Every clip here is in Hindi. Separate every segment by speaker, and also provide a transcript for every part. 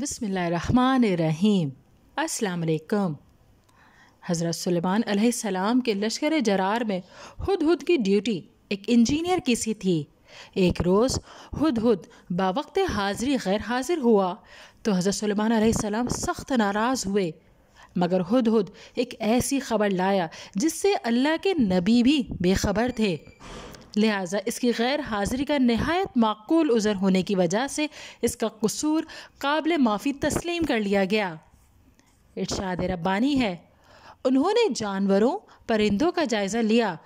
Speaker 1: बसमीम असलकम हज़रत सलमान सलाम के लश्कर जरार में हद हद की ड्यूटी एक इंजीनियर की सी थी एक रोज़ हद हद बावक्त हाज़री गैर हाजिर हुआ तो हज़रत सलमान सख्त नाराज़ हुए मगर हद हद एक ऐसी खबर लाया जिससे अल्लाह के नबी भी बेखबर थे लिहाजा इसकी गैर हाजिरी का नहायत माकूल उज़र होने की वजह से इसका कसूर काबिल माफ़ी तस्लीम कर लिया गया इर्शाद रब्बानी है उन्होंने जानवरों परिंदों का जायज़ा लिया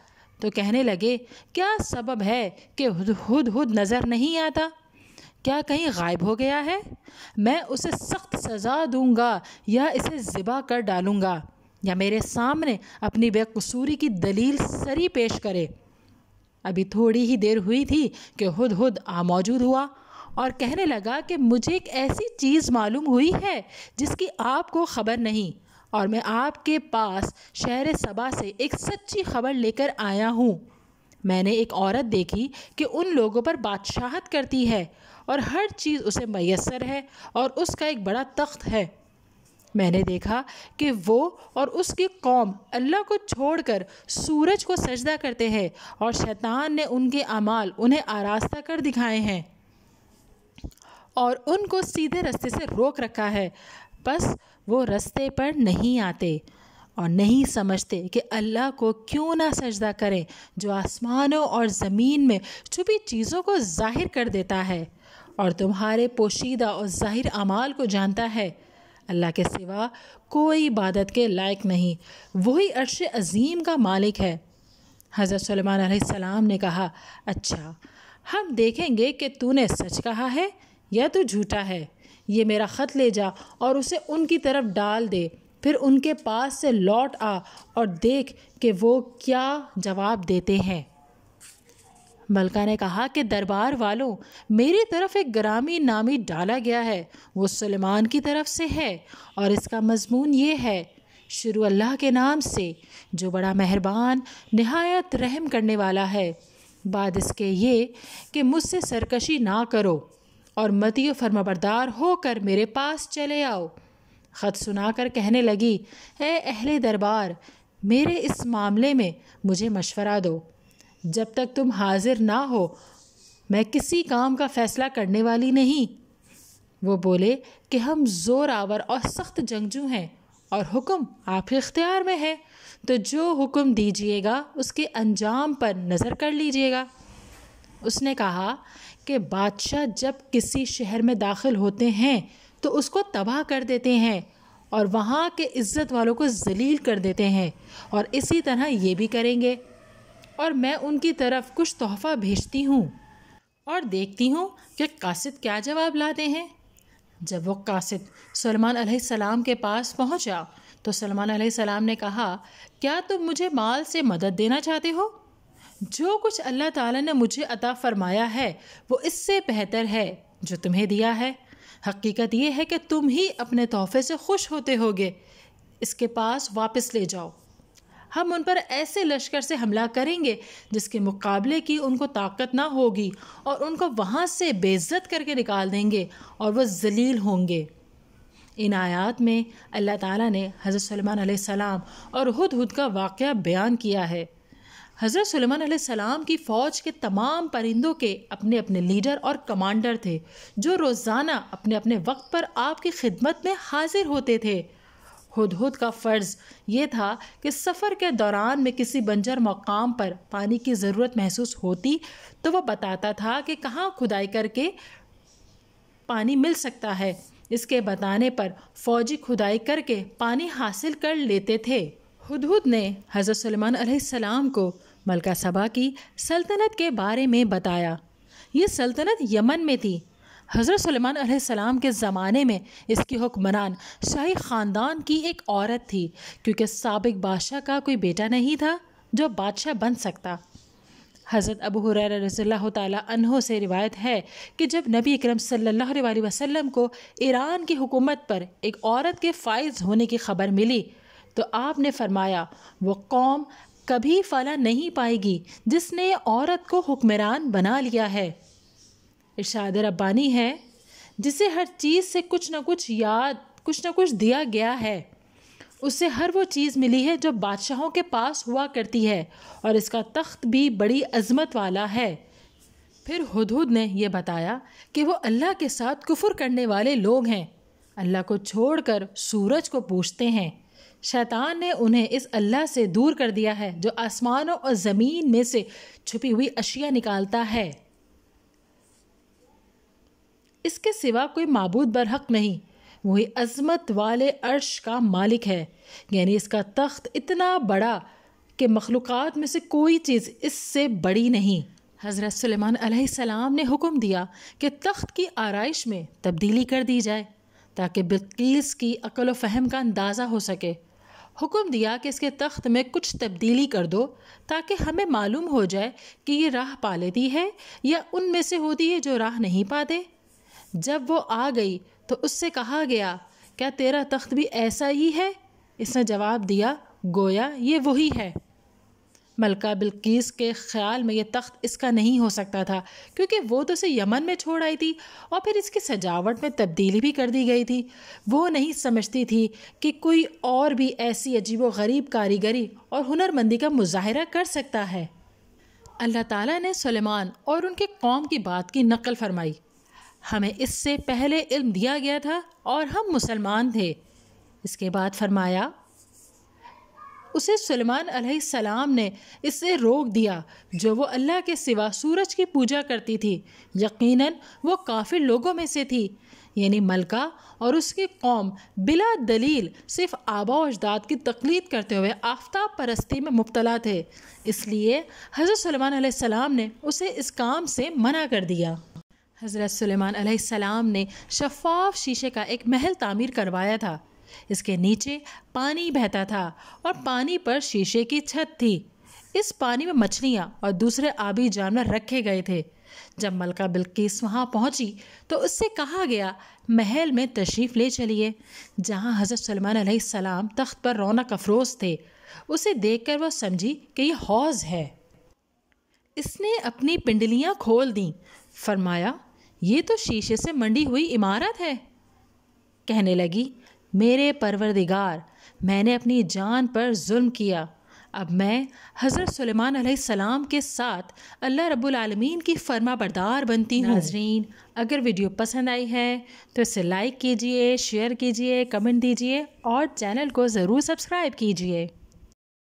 Speaker 1: तो कहने लगे क्या सबब है कि हुद हुद नज़र नहीं आता क्या कहीं गायब हो गया है मैं उसे सख्त सज़ा दूंगा या इसे ज़िबा कर डालूंगा या मेरे सामने अपनी बेकसूरी की दलील सरी पेश करे अभी थोड़ी ही देर हुई थी कि हुद हुद आ मौजूद हुआ और कहने लगा कि मुझे एक ऐसी चीज़ मालूम हुई है जिसकी आपको ख़बर नहीं और मैं आपके पास शहर सबा से एक सच्ची खबर लेकर आया हूँ मैंने एक औरत देखी कि उन लोगों पर बादशाहत करती है और हर चीज़ उसे मैसर है और उसका एक बड़ा तख्त है मैंने देखा कि वो और उसकी कौम अल्लाह को छोड़कर सूरज को सजदा करते हैं और शैतान ने उनके अमाल उन्हें आरास्ता कर दिखाए हैं और उनको सीधे रास्ते से रोक रखा है बस वो रास्ते पर नहीं आते और नहीं समझते कि अल्लाह को क्यों ना सजदा करें जो आसमानों और ज़मीन में छुपी चीज़ों को ज़ाहिर कर देता है और तुम्हारे पोशीदा और ज़ाहिर अमाल को जानता है अल्लाह के सिवा कोई इबादत के लायक नहीं वही अर्श अजीम का मालिक है हज़रत सलमान सलाम ने कहा अच्छा हम देखेंगे कि तूने सच कहा है या तू झूठा है ये मेरा ख़त ले जा और उसे उनकी तरफ डाल दे फिर उनके पास से लौट आ और देख कि वो क्या जवाब देते हैं मलका ने कहा कि दरबार वालों मेरी तरफ एक ग्रामी नामी डाला गया है वो सलेमान की तरफ से है और इसका मजमून ये है शुरू अल्लाह के नाम से जो बड़ा मेहरबान नहायत रहम करने वाला है बाद इसके ये कि मुझसे सरकशी ना करो और मती फर्माबरदार होकर मेरे पास चले आओ ख़त सुनाकर कहने लगी अहले दरबार मेरे इस मामले में मुझे मशवरा दो जब तक तुम हाजिर ना हो मैं किसी काम का फ़ैसला करने वाली नहीं वो बोले कि हम ज़ोरावर और सख्त जंगजू हैं और हुक्म आपके इख्तियार में है तो जो हुक्म दीजिएगा उसके अंजाम पर नज़र कर लीजिएगा उसने कहा कि बादशाह जब किसी शहर में दाखिल होते हैं तो उसको तबाह कर देते हैं और वहाँ के इज़्ज़त वालों को जलील कर देते हैं और इसी तरह ये भी करेंगे और मैं उनकी तरफ कुछ तोहफ़ा भेजती हूँ और देखती हूँ कि कासिद क्या जवाब लाते हैं जब वो कासिद सलमान सलाम के पास पहुँचा तो सलमान सलाम ने कहा क्या तुम मुझे माल से मदद देना चाहते हो जो कुछ अल्लाह ताला ने मुझे अता फरमाया है वो इससे बेहतर है जो तुम्हें दिया है हकीकत यह है कि तुम ही अपने तोहफे से खुश होते होगे इसके पास वापस ले जाओ हम उन पर ऐसे लश्कर से हमला करेंगे जिसके मुकाबले की उनको ताकत ना होगी और उनको वहाँ से बेज़त करके निकाल देंगे और वह जलील होंगे इन आयात में अल्लाह ताला ने हज़रत सलमान सलाम और हद हद का वाक़ बयान किया है हज़रत सलमान सलाम की फ़ौज के तमाम परिंदों के अपने अपने लीडर और कमांडर थे जो रोज़ाना अपने अपने वक्त पर आपकी खिदमत में हाजिर होते थे हद का फ़र्ज़ ये था कि सफ़र के दौरान में किसी बंजर मकाम पर पानी की ज़रूरत महसूस होती तो वह बताता था कि कहाँ खुदाई करके पानी मिल सकता है इसके बताने पर फ़ौजी खुदाई करके पानी हासिल कर लेते थे हद ने हज़रत सलमान सलाम को मलका सबा की सल्तनत के बारे में बताया ये सल्तनत यमन में थी हज़रत सलमान सलाम के ज़माने में इसकी हुक्मरान शाही ख़ानदान की एक औरत थी क्योंकि सबक बादशाह का कोई बेटा नहीं था जो बादशाह बन सकता हज़रत अबू हुरैरा रज़ील्ला तहों से रिवायत है कि जब नबी इक्रम सल्ला वसम को ईरान की हुकूमत पर एक औरत के फाइज होने की खबर मिली तो आपने फरमाया वो कौम कभी फला नहीं पाएगी जिसने औरत को हुक्मरान बना लिया है इर्शाद रब्बानी है जिसे हर चीज़ से कुछ ना कुछ याद कुछ ना कुछ दिया गया है उससे हर वो चीज़ मिली है जो बादशाहों के पास हुआ करती है और इसका तख्त भी बड़ी अजमत वाला है फिर हद ने यह बताया कि वो अल्लाह के साथ कुफ़ुर करने वाले लोग हैं अल्लाह को छोड़कर सूरज को पूछते हैं शैतान ने उन्हें इस अल्लाह से दूर कर दिया है जो आसमानों और ज़मीन में से छुपी हुई अशिया निकालता है इसके सिवा कोई मबूद बरहक नहीं वही अजमत वाले अर्श का मालिक है यानी इसका तख्त इतना बड़ा कि मखलूक़ में से कोई चीज़ इससे बड़ी नहीं हज़रत सलेमान ने हुक्म दिया कि तख्त की आरइश में तब्दीली कर दी जाए ताकि बिल्किस की अकल फ़हम का अंदाज़ा हो सके हुक्म दिया कि इसके तख्त में कुछ तब्दीली कर दो ताकि हमें मालूम हो जाए कि ये राह पा लेती है या उनमें से होती है जो राह नहीं पाते जब वो आ गई तो उससे कहा गया क्या तेरा तख्त भी ऐसा ही है इसने जवाब दिया गोया ये वही है मलका बिल्कीस के ख्याल में यह तख्त इसका नहीं हो सकता था क्योंकि वो तो उसे यमन में छोड़ आई थी और फिर इसकी सजावट में तब्दीली भी कर दी गई थी वो नहीं समझती थी कि कोई और भी ऐसी अजीब व गरीब कारीगरी और हुनरमंदी का मुजाहरा कर सकता है अल्लाह ताला ने सुलेमान और उनके कौम की बात की नकल फरमाई हमें इससे पहले इल्म दिया गया था और हम मुसलमान थे इसके बाद फरमाया उसे सलमान सलाम ने इससे रोक दिया जो वो अल्लाह के सिवा सूरज की पूजा करती थी यकीनन वो काफ़ी लोगों में से थी यानी मलका और उसकी कौम बिला दलील सिर्फ आबा अजदाद की तकलीद करते हुए आफ्ताब परस्ती में मुबतला थे इसलिए हज़रत सलमान सलाम ने उसे इस काम से मना कर दिया हज़रत सुलेमान सलाम ने शफाफ शीशे का एक महल तामीर करवाया था इसके नीचे पानी बहता था और पानी पर शीशे की छत थी इस पानी में मछलियाँ और दूसरे आबी जानवर रखे गए थे जब मलका बिल्किस वहाँ पहुँची तो उससे कहा गया महल में तशरीफ़ ले चलिए जहाँ हज़रत सलमान सलाम तख्त पर रौनक अफरोज़ थे उसे देखकर वह समझी कि यह हौज़ है इसने अपनी पिंडलियाँ खोल दीं फरमाया ये तो शीशे से मंडी हुई इमारत है कहने लगी मेरे परवरदिगार मैंने अपनी जान पर जुल्म किया अब मैं हज़रत सुलेमान सलाम के साथ अल्लाह रब्बुल रबालमीन की फर्मा बरदार बनती हूँ नाजरीन अगर वीडियो पसंद आई है तो इसे लाइक कीजिए शेयर कीजिए कमेंट दीजिए और चैनल को ज़रूर सब्सक्राइब कीजिए